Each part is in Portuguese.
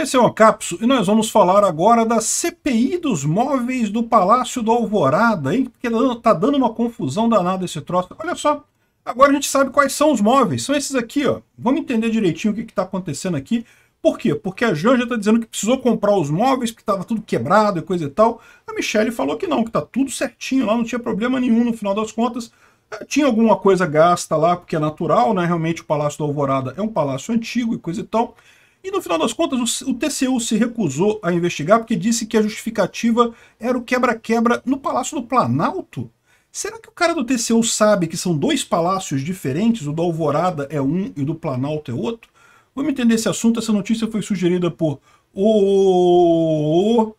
Esse é o Ancapso e nós vamos falar agora da CPI dos móveis do Palácio do Alvorada, hein? Porque tá dando uma confusão danada esse troço. Olha só, agora a gente sabe quais são os móveis. São esses aqui, ó. Vamos entender direitinho o que, que tá acontecendo aqui. Por quê? Porque a Janja tá dizendo que precisou comprar os móveis, porque tava tudo quebrado e coisa e tal. A Michelle falou que não, que tá tudo certinho lá, não tinha problema nenhum no final das contas. É, tinha alguma coisa gasta lá, porque é natural, né? Realmente o Palácio do Alvorada é um palácio antigo e coisa e tal. E no final das contas, o TCU se recusou a investigar porque disse que a justificativa era o quebra-quebra no Palácio do Planalto? Será que o cara do TCU sabe que são dois palácios diferentes, o da Alvorada é um e o do Planalto é outro? Vamos entender esse assunto. Essa notícia foi sugerida por o, o, o,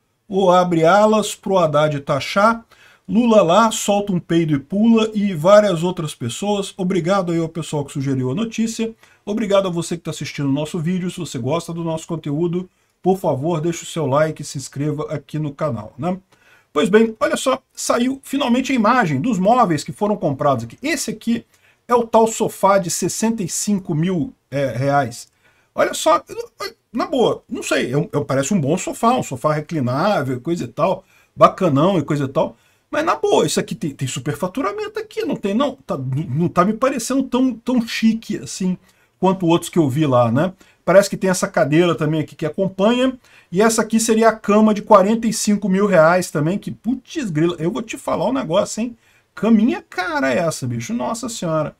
o abre alas pro Haddad taxar Lula lá, solta um peido e pula e várias outras pessoas. Obrigado aí ao pessoal que sugeriu a notícia. Obrigado a você que está assistindo o nosso vídeo. Se você gosta do nosso conteúdo, por favor, deixe o seu like e se inscreva aqui no canal. Né? Pois bem, olha só, saiu finalmente a imagem dos móveis que foram comprados aqui. Esse aqui é o tal sofá de 65 mil é, reais. Olha só, na boa, não sei, eu, é eu, é, parece um bom sofá, um sofá reclinável, coisa e tal, bacanão e coisa e tal. Mas na boa, isso aqui tem, tem superfaturamento aqui, não tem não, tá, não tá me parecendo tão, tão chique assim quanto outros que eu vi lá, né? Parece que tem essa cadeira também aqui que acompanha, e essa aqui seria a cama de 45 mil reais também, que putz grila, eu vou te falar um negócio, hein? Caminha cara é essa, bicho, nossa senhora.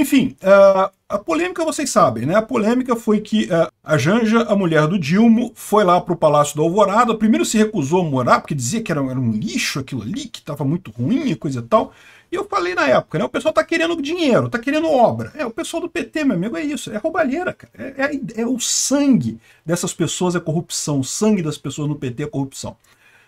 Enfim, uh, a polêmica vocês sabem, né? A polêmica foi que uh, a Janja, a mulher do Dilmo, foi lá para o Palácio da Alvorada. Primeiro se recusou a morar, porque dizia que era, era um lixo aquilo ali, que estava muito ruim e coisa e tal. E eu falei na época, né? O pessoal tá querendo dinheiro, tá querendo obra. É, o pessoal do PT, meu amigo, é isso. É roubalheira, cara. É, é, é o sangue dessas pessoas, é corrupção. O sangue das pessoas no PT é corrupção.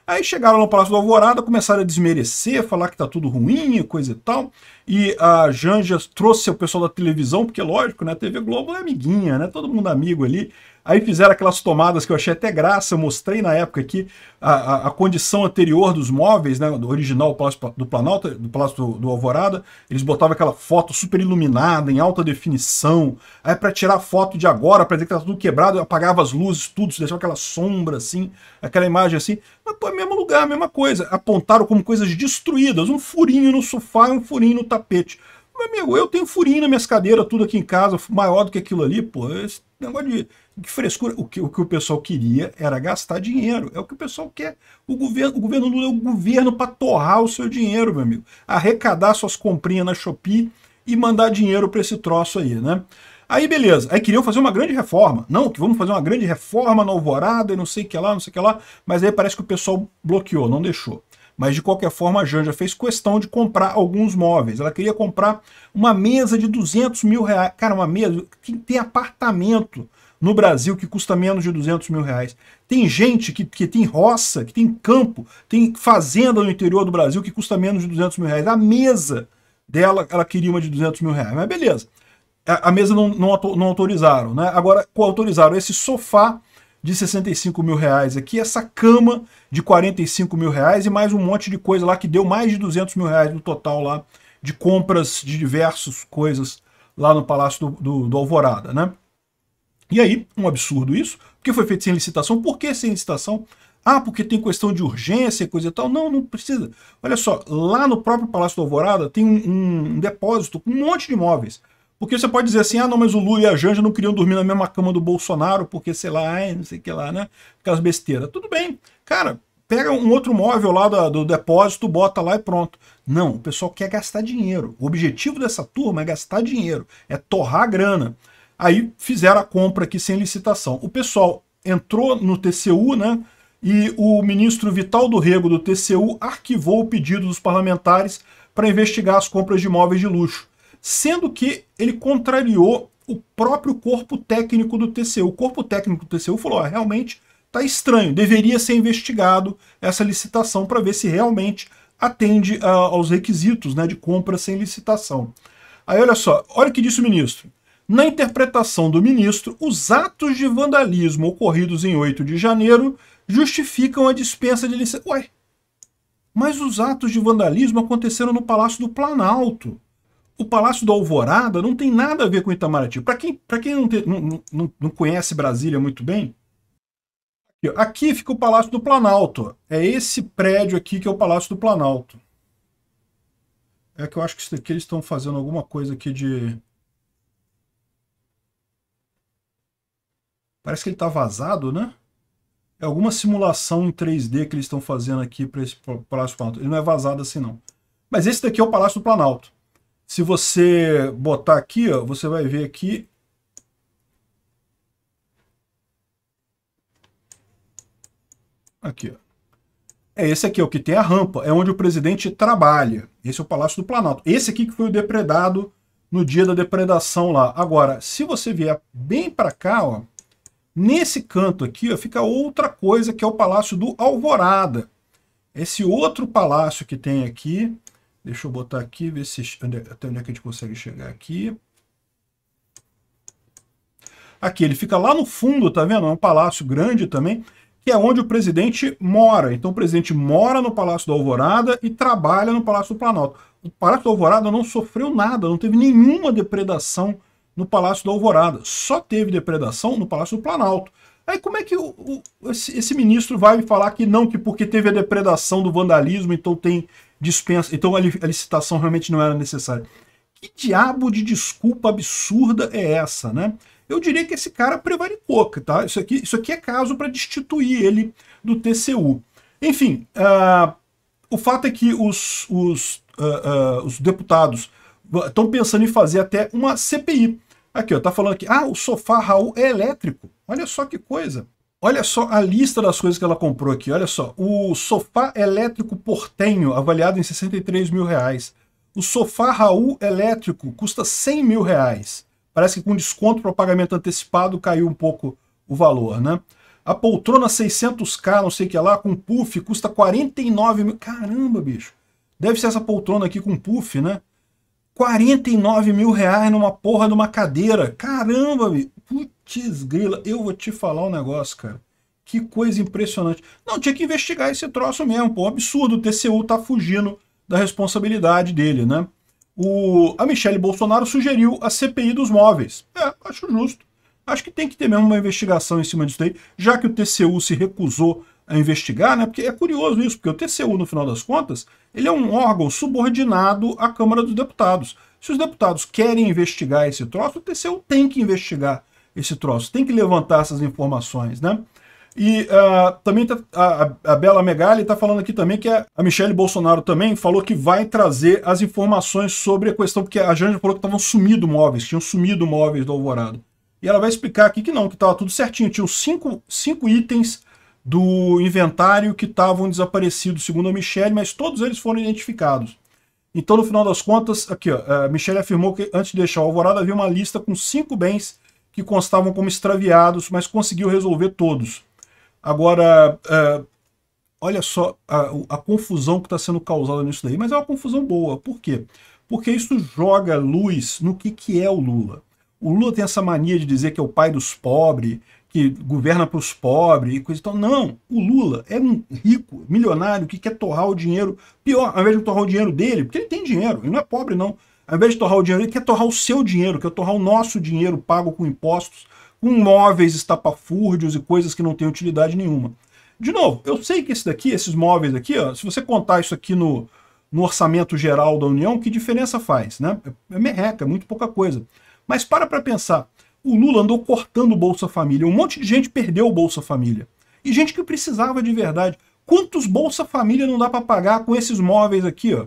Aí chegaram no Palácio do Alvorada, começaram a desmerecer, falar que tá tudo ruim e coisa e tal. E a Janja trouxe o pessoal da televisão, porque lógico, né? A TV Globo é amiguinha, né? Todo mundo amigo ali. Aí fizeram aquelas tomadas que eu achei até graça, mostrei na época aqui a, a, a condição anterior dos móveis, né, do original Palácio do Planalto, do Palácio do, do, Alvorada, eles botavam aquela foto super iluminada, em alta definição, aí para tirar foto de agora, para dizer que tá tudo quebrado, apagava as luzes, tudo, deixava aquela sombra assim, aquela imagem assim, mas pô, é mesmo lugar, mesma coisa, apontaram como coisas destruídas, um furinho no sofá e um furinho no tapete. Meu amigo, eu tenho furinho na minhas cadeiras, tudo aqui em casa, maior do que aquilo ali, pô. Esse negócio de, frescura. O que, o que o pessoal queria era gastar dinheiro. É o que o pessoal quer. O governo, o governo Lula é o governo para torrar o seu dinheiro, meu amigo. Arrecadar suas comprinhas na Shopee e mandar dinheiro para esse troço aí, né? Aí beleza, aí queriam fazer uma grande reforma. Não, que vamos fazer uma grande reforma na Alvorada e não sei o que lá, não sei o que lá. Mas aí parece que o pessoal bloqueou, não deixou. Mas de qualquer forma, a Janja fez questão de comprar alguns móveis. Ela queria comprar uma mesa de 200 mil reais. Cara, uma mesa que tem apartamento no Brasil que custa menos de 200 mil reais. Tem gente que, que tem roça, que tem campo, tem fazenda no interior do Brasil que custa menos de 200 mil reais. A mesa dela, ela queria uma de 200 mil reais. Mas beleza, a, mesa não, não, não autorizaram, né? Agora autorizaram esse sofá de 65 mil reais aqui, essa cama de 45 mil reais e mais um monte de coisa lá que deu mais de 200 mil reais no total lá de compras de diversas coisas lá no Palácio do, do, do Alvorada, né? E aí, um absurdo isso, porque foi feito sem licitação. Por que sem licitação? Ah, porque tem questão de urgência e coisa e tal. Não, não precisa. Olha só, lá no próprio Palácio do Alvorada tem um, um depósito com um monte de imóveis. Porque você pode dizer assim, ah, não, mas o Lula e a Janja não queriam dormir na mesma cama do Bolsonaro, porque, sei lá, não sei o que lá, né? Aquelas besteiras. Tudo bem. Cara, pega um outro móvel lá do, do depósito, bota lá e pronto. Não, o pessoal quer gastar dinheiro. O objetivo dessa turma é gastar dinheiro, é torrar grana. Aí fizeram a compra aqui sem licitação. O pessoal entrou no TCU, né? E o ministro Vital do Rego do TCU arquivou o pedido dos parlamentares para investigar as compras de imóveis de luxo sendo que ele contrariou o próprio corpo técnico do TCU. O corpo técnico do TCU falou, realmente está estranho, deveria ser investigado essa licitação para ver se realmente atende ah, aos requisitos né, de compra sem licitação. Aí olha só, olha o que disse o ministro. Na interpretação do ministro, os atos de vandalismo ocorridos em 8 de janeiro justificam a dispensa de licença. Ué, mas os atos de vandalismo aconteceram no Palácio do Planalto o Palácio do Alvorada não tem nada a ver com Itamaraty. Para quem, pra quem não, não, não, não, conhece Brasília muito bem, aqui fica o Palácio do Planalto. É esse prédio aqui que é o Palácio do Planalto. É que eu acho que, que eles estão fazendo alguma coisa aqui de... Parece que ele está vazado, né? É alguma simulação em 3D que eles estão fazendo aqui para esse Palácio do Planalto. Ele não é vazado assim, não. Mas esse daqui é o Palácio do Planalto. Se você botar aqui, ó, você vai ver aqui aqui. Ó. É esse aqui, é o que tem a rampa, é onde o presidente trabalha. Esse é o Palácio do Planalto. Esse aqui que foi o depredado no dia da depredação lá. Agora, se você vier bem para cá, ó, nesse canto aqui, ó, fica outra coisa que é o Palácio do Alvorada. Esse outro palácio que tem aqui, Deixa eu botar aqui, ver se é, até onde é que a gente consegue chegar aqui. Aqui, ele fica lá no fundo, tá vendo? É um palácio grande também, que é onde o presidente mora. Então o presidente mora no Palácio da Alvorada e trabalha no Palácio do Planalto. O Palácio da Alvorada não sofreu nada, não teve nenhuma depredação no Palácio da Alvorada. Só teve depredação no Palácio do Planalto. Aí como é que o, o, esse, esse ministro vai me falar que não, que porque teve a depredação do vandalismo, então tem dispensa. Então a licitação realmente não era necessária. Que diabo de desculpa absurda é essa, né? Eu diria que esse cara prevaricou, tá? Isso aqui, isso aqui é caso para destituir ele do TCU. Enfim, uh, o fato é que os, os, uh, uh, os deputados estão pensando em fazer até uma CPI. Aqui, ó, tá falando aqui, ah, o sofá Raul é elétrico. Olha só que coisa. Olha só a lista das coisas que ela comprou aqui. Olha só, o sofá elétrico portenho, avaliado em 63 mil reais. O sofá Raul elétrico custa 100 mil reais. Parece que com desconto para pagamento antecipado caiu um pouco o valor, né? A poltrona 600K, não sei o que lá, com puff, custa 49 mil. Caramba, bicho. Deve ser essa poltrona aqui com puff, né? 49 mil reais numa porra de uma cadeira. Caramba, bicho. Tisgrila, Eu vou te falar um negócio, cara. Que coisa impressionante. Não, tinha que investigar esse troço mesmo, pô. Absurdo, o TCU tá fugindo da responsabilidade dele, né? O, a Michelle Bolsonaro sugeriu a CPI dos móveis. É, acho justo. Acho que tem que ter mesmo uma investigação em cima disso daí, já que o TCU se recusou a investigar, né? Porque é curioso isso, porque o TCU, no final das contas, ele é um órgão subordinado à Câmara dos Deputados. Se os deputados querem investigar esse troço, o TCU tem que investigar esse troço. Tem que levantar essas informações, né? E uh, também tá, a, a Bela Megali está falando aqui também que a, a Michelle Bolsonaro também falou que vai trazer as informações sobre a questão, porque a Janja falou que estavam sumido móveis, tinham sumido móveis do Alvorado. E ela vai explicar aqui que não, que estava tudo certinho. Tinham cinco, cinco itens do inventário que estavam desaparecidos, segundo a Michelle, mas todos eles foram identificados. Então, no final das contas, aqui, ó, a Michelle afirmou que antes de deixar o Alvorada havia uma lista com cinco bens que constavam como extraviados, mas conseguiu resolver todos. Agora, uh, olha só a, a confusão que está sendo causada nisso daí, mas é uma confusão boa. Por quê? Porque isso joga luz no que, que é o Lula. O Lula tem essa mania de dizer que é o pai dos pobres, que governa para os pobres e coisa e tal. Não, o Lula é um rico, milionário, que quer torrar o dinheiro. Pior, ao invés de torrar o dinheiro dele, porque ele tem dinheiro, ele não é pobre, não. Ao invés de torrar o dinheiro, ele quer torrar o seu dinheiro, quer torrar o nosso dinheiro pago com impostos, com móveis estapafúrdios e coisas que não têm utilidade nenhuma. De novo, eu sei que esse daqui, esses móveis aqui, ó, se você contar isso aqui no, no orçamento geral da União, que diferença faz, né? É, é merreca, é muito pouca coisa. Mas para para pensar, o Lula andou cortando o Bolsa Família, um monte de gente perdeu o Bolsa Família. E gente que precisava de verdade. Quantos Bolsa Família não dá para pagar com esses móveis aqui, ó?